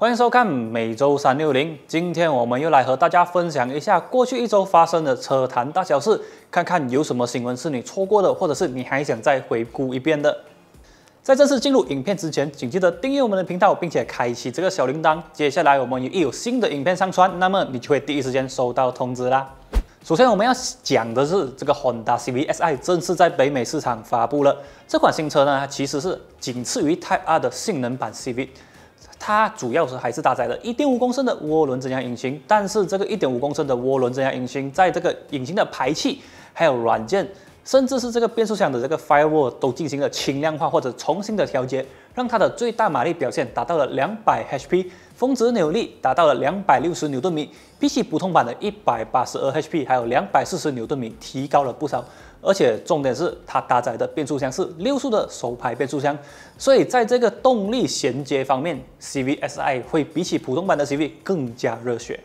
欢迎收看每周三六零，今天我们又来和大家分享一下过去一周发生的车坛大小事，看看有什么新闻是你错过的，或者是你还想再回顾一遍的。在正式进入影片之前，请记得订阅我们的频道，并且开启这个小铃铛。接下来我们一有新的影片上传，那么你就会第一时间收到通知啦。首先我们要讲的是，这个 Honda CVS I 正式在北美市场发布了。这款新车呢，其实是仅次于 Type R 的性能版 CV。它主要是还是搭载了1.5升的涡轮增压引擎，但是这个1.5升的涡轮增压引擎，在这个引擎的排气，还有软件，甚至是这个变速箱的这个 firewall 都进行了轻量化或者重新的调节，让它的最大马力表现达到了 200HP，峰值扭力达到了260牛顿米，比起普通版的 182HP 还有240牛顿米提高了不少。而且重点是，它搭载的变速箱是六速的手排变速箱，所以在这个动力衔接方面，CVSI 会比起普通版的 CV 更加热血。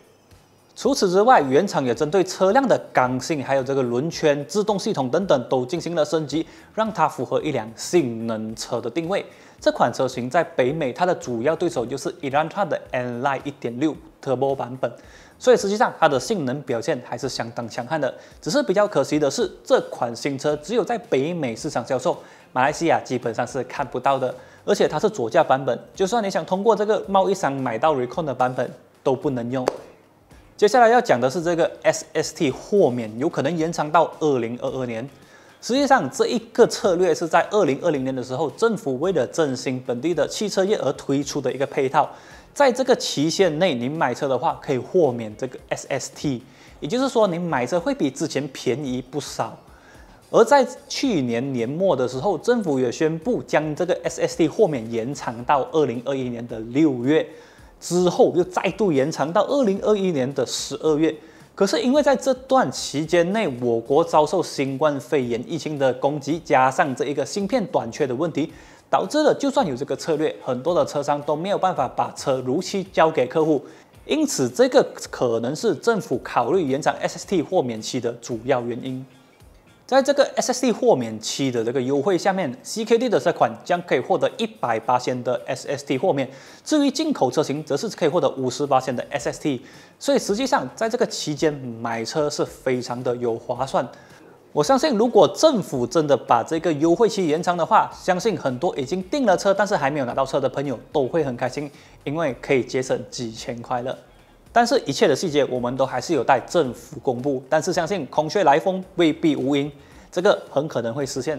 除此之外，原厂也针对车辆的刚性、还有这个轮圈、制动系统等等都进行了升级，让它符合一辆性能车的定位。这款车型在北美，它的主要对手就是 Elantra 的 N Line 1.6 Turbo 版本，所以实际上它的性能表现还是相当强悍的。只是比较可惜的是，这款新车只有在北美市场销售，马来西亚基本上是看不到的。而且它是左驾版本，就算你想通过这个贸易商买到 Recon 的版本，都不能用。接下来要讲的是这个 SST 豁免有可能延长到二零二二年。实际上，这一个策略是在二零二零年的时候，政府为了振兴本地的汽车业而推出的一个配套。在这个期限内，您买车的话可以豁免这个 SST，也就是说，您买车会比之前便宜不少。而在去年年末的时候，政府也宣布将这个 SST 豁免延长到二零二一年的六月。之后又再度延长到二零二一年的十二月，可是因为在这段期间内，我国遭受新冠肺炎疫情的攻击，加上这一个芯片短缺的问题，导致了就算有这个策略，很多的车商都没有办法把车如期交给客户，因此这个可能是政府考虑延长 SST 获免期的主要原因。在这个 S S d 豁免期的这个优惠下面，C K D 的这款将可以获得一百八千的 S S T 豁免，至于进口车型，则是可以获得五十八千的 S S T。所以实际上，在这个期间买车是非常的有划算。我相信，如果政府真的把这个优惠期延长的话，相信很多已经订了车但是还没有拿到车的朋友都会很开心，因为可以节省几千块了。但是，一切的细节我们都还是有待政府公布。但是，相信空穴来风未必无因，这个很可能会实现。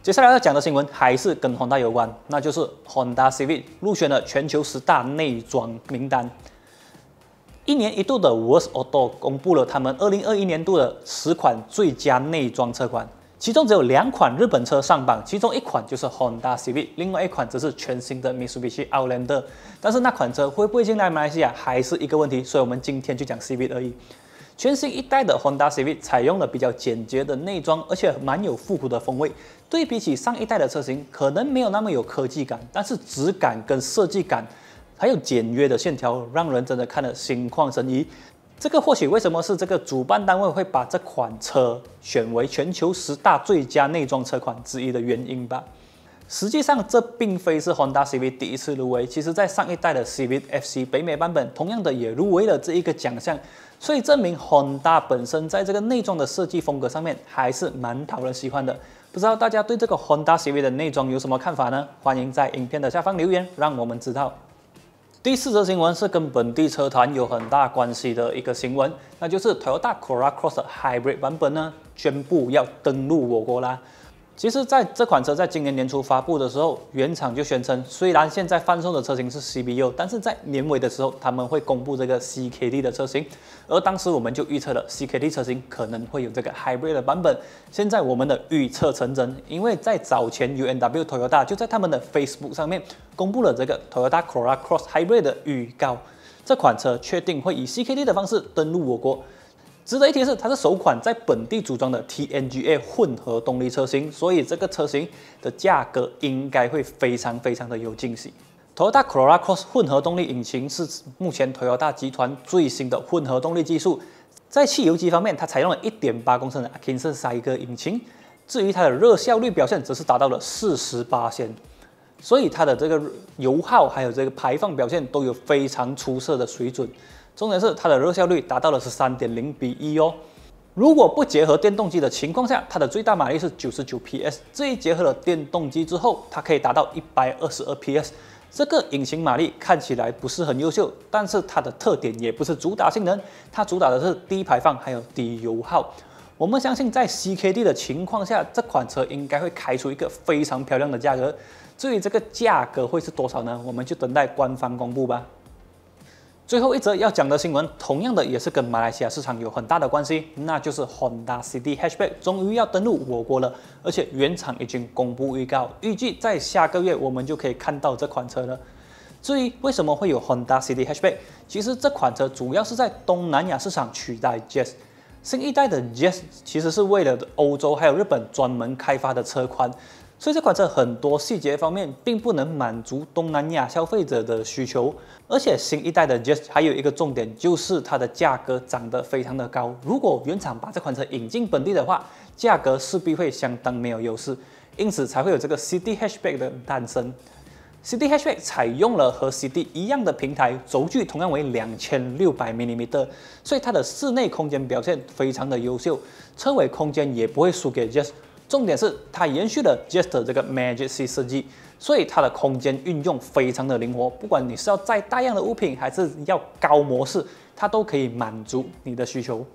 接下来要讲的新闻还是跟 Honda 有关，那就是 Honda CV i i c 入选了全球十大内装名单。一年一度的 w o r s t Auto 公布了他们2021年度的十款最佳内装车款。其中只有两款日本车上榜，其中一款就是 Honda C i V，i 另外一款则是全新的 Mitsubishi Outlander。但是那款车会不会进来马来西亚还是一个问题，所以我们今天就讲 C V 而已。全新一代的 Honda C i V i 采用了比较简洁的内装，而且蛮有复古的风味。对比起上一代的车型，可能没有那么有科技感，但是质感跟设计感，还有简约的线条，让人真的看得心旷神怡。这个或许为什么是这个主办单位会把这款车选为全球十大最佳内装车款之一的原因吧？实际上，这并非是 Honda c v 第一次入围。其实，在上一代的 c v FC 北美版本，同样的也入围了这一个奖项。所以证明 Honda 本身在这个内装的设计风格上面还是蛮讨人喜欢的。不知道大家对这个 Honda c v 的内装有什么看法呢？欢迎在影片的下方留言，让我们知道。第四则新闻是跟本地车团有很大关系的一个新闻，那就是 Toyota Corolla Cross Hybrid 版本呢，宣布要登陆我国啦。其实，在这款车在今年年初发布的时候，原厂就宣称，虽然现在贩售的车型是 CBU，但是在年尾的时候他们会公布这个 CKD 的车型。而当时我们就预测了 CKD 车型可能会有这个 Hybrid 的版本。现在我们的预测成真，因为在早前 UNW Toyota 就在他们的 Facebook 上面公布了这个 Toyota Corolla Cross Hybrid 的预告，这款车确定会以 CKD 的方式登陆我国。值得一提的是，它是首款在本地组装的 TNGA 混合动力车型，所以这个车型的价格应该会非常非常的有惊喜。Toyota Corolla Cross 混合动力引擎是目前 Toyota 集团最新的混合动力技术，在汽油机方面，它采用了一点八升的 Atkinson 奇格引擎，至于它的热效率表现，则是达到了四十八先，所以它的这个油耗还有这个排放表现都有非常出色的水准。重点是它的热效率达到了十三点零比一哦。如果不结合电动机的情况下，它的最大马力是九十九 PS。这一结合了电动机之后，它可以达到一百二十二 PS。这个隐形马力看起来不是很优秀，但是它的特点也不是主打性能，它主打的是低排放还有低油耗。我们相信在 CKD 的情况下，这款车应该会开出一个非常漂亮的价格。至于这个价格会是多少呢？我们就等待官方公布吧。最后一则要讲的新闻，同样的也是跟马来西亚市场有很大的关系，那就是 Honda City Hatchback 终于要登陆我国了，而且原厂已经公布预告，预计在下个月我们就可以看到这款车了。至于为什么会有 Honda City Hatchback，其实这款车主要是在东南亚市场取代 Jazz，新一代的 Jazz 其实是为了欧洲还有日本专门开发的车款。所以这款车很多细节方面并不能满足东南亚消费者的需求，而且新一代的 j e s t 还有一个重点就是它的价格涨得非常的高。如果原厂把这款车引进本地的话，价格势必会相当没有优势，因此才会有这个 CD Hatchback 的诞生。CD Hatchback 采用了和 CD 一样的平台，轴距同样为两千六百 m m 所以它的室内空间表现非常的优秀，车尾空间也不会输给 j e s t 重点是它延续了 Just 这个 Magic 设计，所以它的空间运用非常的灵活，不管你是要载大样的物品，还是要高模式，它都可以满足你的需求。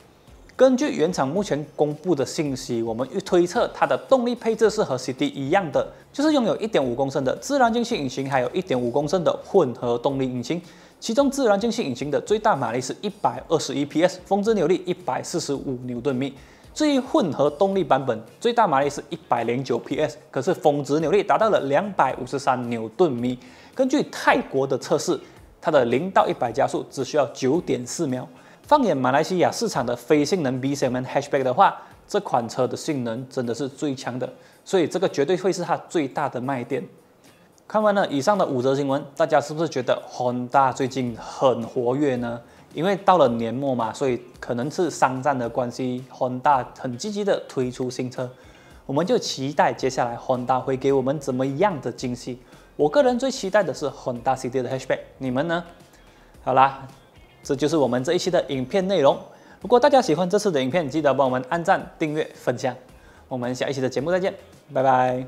根据原厂目前公布的信息，我们预推测它的动力配置是和 c d 一样的，就是拥有一点五公升的自然进气引擎，还有一点五公升的混合动力引擎，其中自然进气引擎的最大马力是一百二十一 PS，峰值扭力一百四十五牛顿米。至于混合动力版本，最大马力是一百零九 PS，可是峰值扭力达到了两百五十三牛顿米。根据泰国的测试，它的零到一百加速只需要九点四秒。放眼马来西亚市场的非性能 B 级车和 Hatchback 的话，这款车的性能真的是最强的，所以这个绝对会是它最大的卖点。看完了以上的五则新闻，大家是不是觉得 Honda 最近很活跃呢？因为到了年末嘛，所以可能是商战的关系，d a 很积极的推出新车，我们就期待接下来 Honda 会给我们怎么样的惊喜。我个人最期待的是 h o C D 的 Hatchback，你们呢？好啦，这就是我们这一期的影片内容。如果大家喜欢这次的影片，记得帮我们按赞、订阅、分享。我们下一期的节目再见，拜拜。